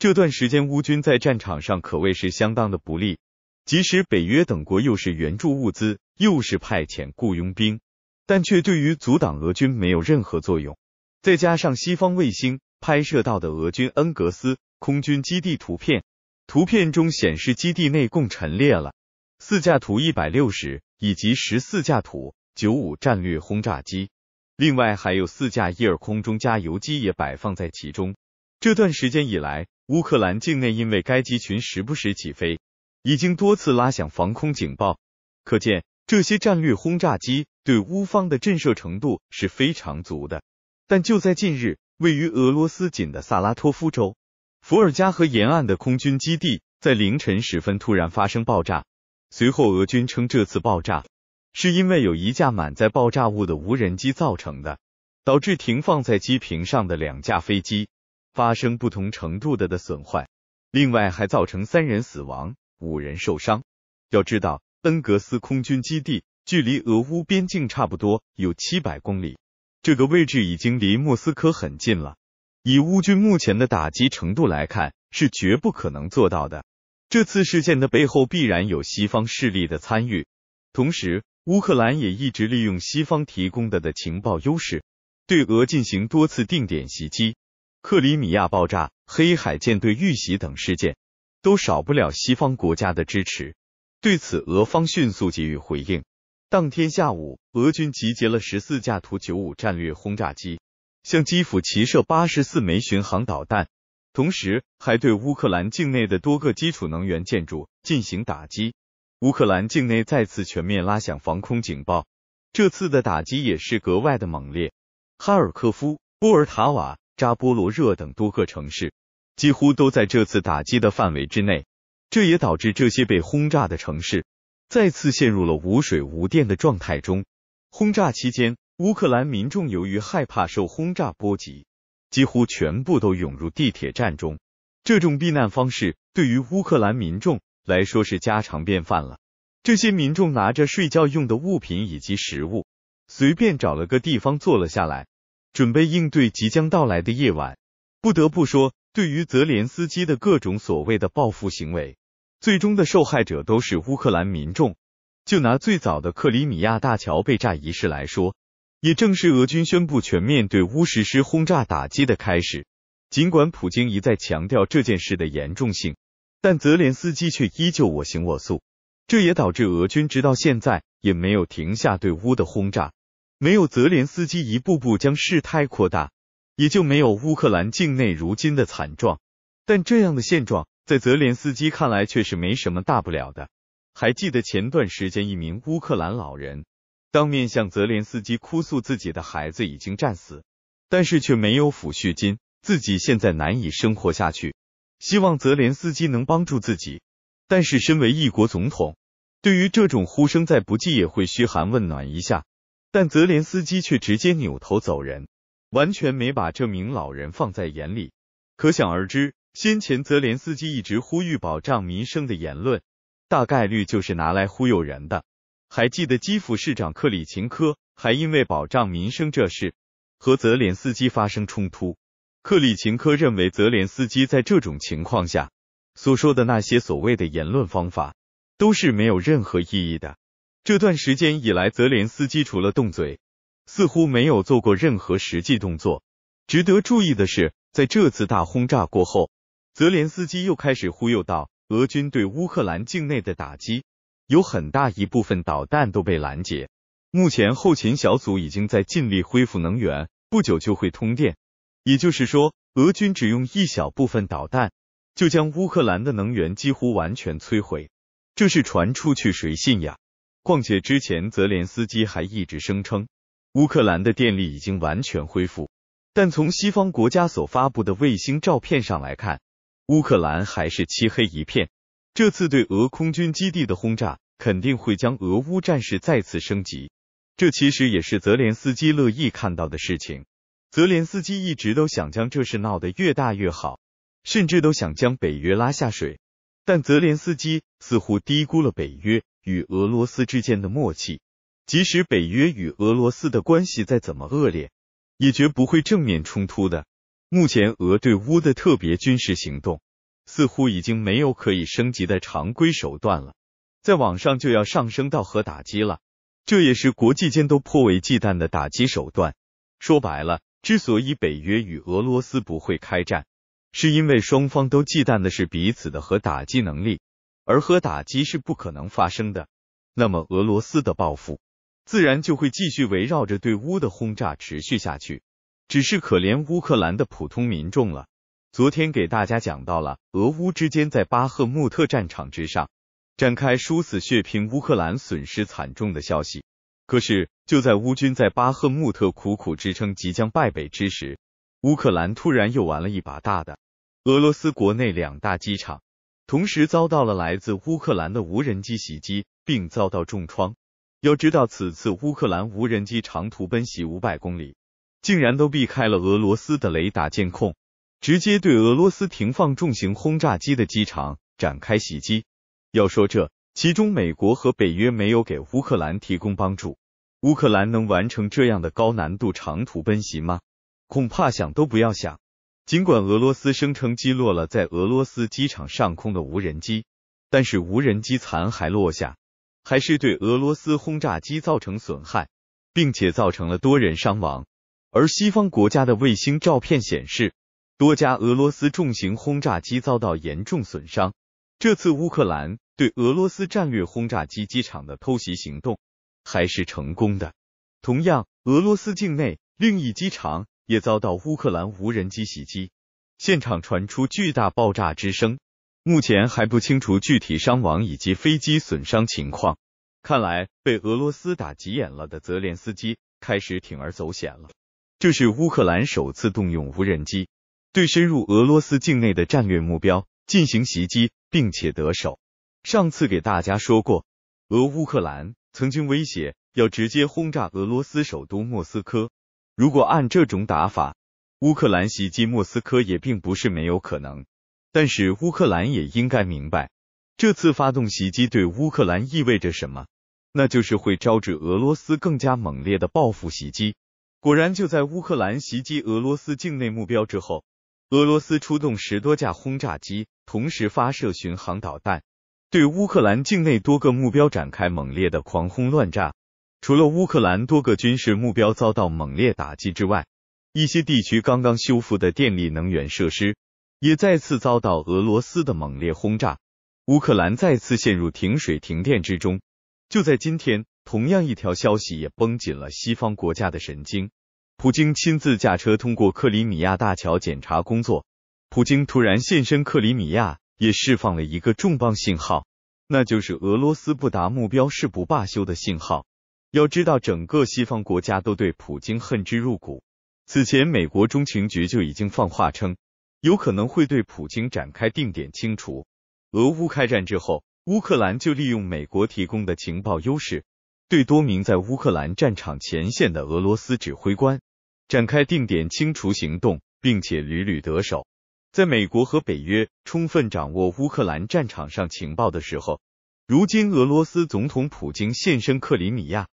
这段时间，乌军在战场上可谓是相当的不利。即使北约等国又是援助物资，又是派遣雇佣兵，但却对于阻挡俄军没有任何作用。再加上西方卫星拍摄到的俄军恩格斯空军基地图片，图片中显示基地内共陈列了四架图一百六十以及十四架图九五战略轰炸机，另外还有四架伊尔空中加油机也摆放在其中。这段时间以来，乌克兰境内因为该机群时不时起飞，已经多次拉响防空警报。可见这些战略轰炸机对乌方的震慑程度是非常足的。但就在近日，位于俄罗斯紧的萨拉托夫州伏尔加河沿岸的空军基地，在凌晨时分突然发生爆炸。随后俄军称，这次爆炸是因为有一架满载爆炸物的无人机造成的，导致停放在机坪上的两架飞机。发生不同程度的的损坏，另外还造成三人死亡，五人受伤。要知道，恩格斯空军基地距离俄乌边境差不多有七百公里，这个位置已经离莫斯科很近了。以乌军目前的打击程度来看，是绝不可能做到的。这次事件的背后必然有西方势力的参与，同时乌克兰也一直利用西方提供的的情报优势，对俄进行多次定点袭击。克里米亚爆炸、黑海舰队遇袭等事件，都少不了西方国家的支持。对此，俄方迅速给予回应。当天下午，俄军集结了十四架图九五战略轰炸机，向基辅齐射八十四枚巡航导弹，同时还对乌克兰境内的多个基础能源建筑进行打击。乌克兰境内再次全面拉响防空警报，这次的打击也是格外的猛烈。哈尔科夫、波尔塔瓦。扎波罗热等多个城市几乎都在这次打击的范围之内，这也导致这些被轰炸的城市再次陷入了无水无电的状态中。轰炸期间，乌克兰民众由于害怕受轰炸波及，几乎全部都涌入地铁站中。这种避难方式对于乌克兰民众来说是家常便饭了。这些民众拿着睡觉用的物品以及食物，随便找了个地方坐了下来。准备应对即将到来的夜晚。不得不说，对于泽连斯基的各种所谓的报复行为，最终的受害者都是乌克兰民众。就拿最早的克里米亚大桥被炸一事来说，也正是俄军宣布全面对乌实施轰炸打击的开始。尽管普京一再强调这件事的严重性，但泽连斯基却依旧我行我素，这也导致俄军直到现在也没有停下对乌的轰炸。没有泽连斯基一步步将事态扩大，也就没有乌克兰境内如今的惨状。但这样的现状，在泽连斯基看来却是没什么大不了的。还记得前段时间，一名乌克兰老人当面向泽连斯基哭诉自己的孩子已经战死，但是却没有抚恤金，自己现在难以生活下去，希望泽连斯基能帮助自己。但是身为一国总统，对于这种呼声再不济也会嘘寒问暖一下。但泽连斯基却直接扭头走人，完全没把这名老人放在眼里。可想而知，先前泽连斯基一直呼吁保障民生的言论，大概率就是拿来忽悠人的。还记得基辅市长克里琴科还因为保障民生这事和泽连斯基发生冲突。克里琴科认为泽连斯基在这种情况下所说的那些所谓的言论方法，都是没有任何意义的。这段时间以来，泽连斯基除了动嘴，似乎没有做过任何实际动作。值得注意的是，在这次大轰炸过后，泽连斯基又开始忽悠到俄军对乌克兰境内的打击，有很大一部分导弹都被拦截。目前后勤小组已经在尽力恢复能源，不久就会通电。也就是说，俄军只用一小部分导弹，就将乌克兰的能源几乎完全摧毁。这是传出去谁信呀？况且之前泽连斯基还一直声称乌克兰的电力已经完全恢复，但从西方国家所发布的卫星照片上来看，乌克兰还是漆黑一片。这次对俄空军基地的轰炸肯定会将俄乌战事再次升级，这其实也是泽连斯基乐意看到的事情。泽连斯基一直都想将这事闹得越大越好，甚至都想将北约拉下水，但泽连斯基似乎低估了北约。与俄罗斯之间的默契，即使北约与俄罗斯的关系再怎么恶劣，也绝不会正面冲突的。目前，俄对乌的特别军事行动似乎已经没有可以升级的常规手段了，在网上就要上升到核打击了，这也是国际间都颇为忌惮的打击手段。说白了，之所以北约与俄罗斯不会开战，是因为双方都忌惮的是彼此的核打击能力。而核打击是不可能发生的，那么俄罗斯的报复自然就会继续围绕着对乌的轰炸持续下去，只是可怜乌克兰的普通民众了。昨天给大家讲到了俄乌之间在巴赫穆特战场之上展开殊死血拼，乌克兰损失惨重的消息。可是就在乌军在巴赫穆特苦苦支撑、即将败北之时，乌克兰突然又玩了一把大的，俄罗斯国内两大机场。同时遭到了来自乌克兰的无人机袭击，并遭到重创。要知道，此次乌克兰无人机长途奔袭五百公里，竟然都避开了俄罗斯的雷达监控，直接对俄罗斯停放重型轰炸机的机场展开袭击。要说这，其中美国和北约没有给乌克兰提供帮助，乌克兰能完成这样的高难度长途奔袭吗？恐怕想都不要想。尽管俄罗斯声称击落了在俄罗斯机场上空的无人机，但是无人机残骸落下还是对俄罗斯轰炸机造成损害，并且造成了多人伤亡。而西方国家的卫星照片显示，多家俄罗斯重型轰炸机遭到严重损伤。这次乌克兰对俄罗斯战略轰炸机机场的偷袭行动还是成功的。同样，俄罗斯境内另一机场。也遭到乌克兰无人机袭击，现场传出巨大爆炸之声。目前还不清楚具体伤亡以及飞机损伤情况。看来被俄罗斯打急眼了的泽连斯基开始铤而走险了。这是乌克兰首次动用无人机对深入俄罗斯境内的战略目标进行袭击，并且得手。上次给大家说过，俄乌克兰曾经威胁要直接轰炸俄罗斯首都莫斯科。如果按这种打法，乌克兰袭击莫斯科也并不是没有可能。但是乌克兰也应该明白，这次发动袭击对乌克兰意味着什么，那就是会招致俄罗斯更加猛烈的报复袭击。果然，就在乌克兰袭击俄罗斯境内目标之后，俄罗斯出动十多架轰炸机，同时发射巡航导弹，对乌克兰境内多个目标展开猛烈的狂轰乱炸。除了乌克兰多个军事目标遭到猛烈打击之外，一些地区刚刚修复的电力能源设施也再次遭到俄罗斯的猛烈轰炸，乌克兰再次陷入停水停电之中。就在今天，同样一条消息也绷紧了西方国家的神经。普京亲自驾车通过克里米亚大桥检查工作，普京突然现身克里米亚，也释放了一个重磅信号，那就是俄罗斯不达目标誓不罢休的信号。要知道，整个西方国家都对普京恨之入骨。此前，美国中情局就已经放话称，有可能会对普京展开定点清除。俄乌开战之后，乌克兰就利用美国提供的情报优势，对多名在乌克兰战场前线的俄罗斯指挥官展开定点清除行动，并且屡屡得手。在美国和北约充分掌握乌克兰战场上情报的时候，如今俄罗斯总统普京现身克里米亚。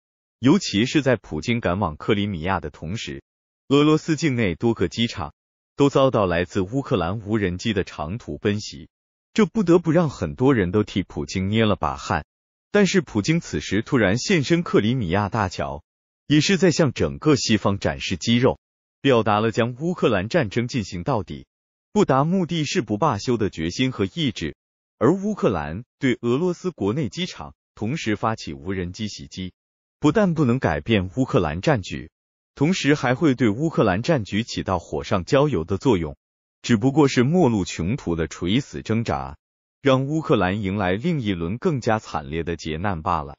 尤其是在普京赶往克里米亚的同时，俄罗斯境内多个机场都遭到来自乌克兰无人机的长途奔袭，这不得不让很多人都替普京捏了把汗。但是，普京此时突然现身克里米亚大桥，也是在向整个西方展示肌肉，表达了将乌克兰战争进行到底、不达目的誓不罢休的决心和意志。而乌克兰对俄罗斯国内机场同时发起无人机袭击。不但不能改变乌克兰战局，同时还会对乌克兰战局起到火上浇油的作用，只不过是末路穷途的垂死挣扎，让乌克兰迎来另一轮更加惨烈的劫难罢了。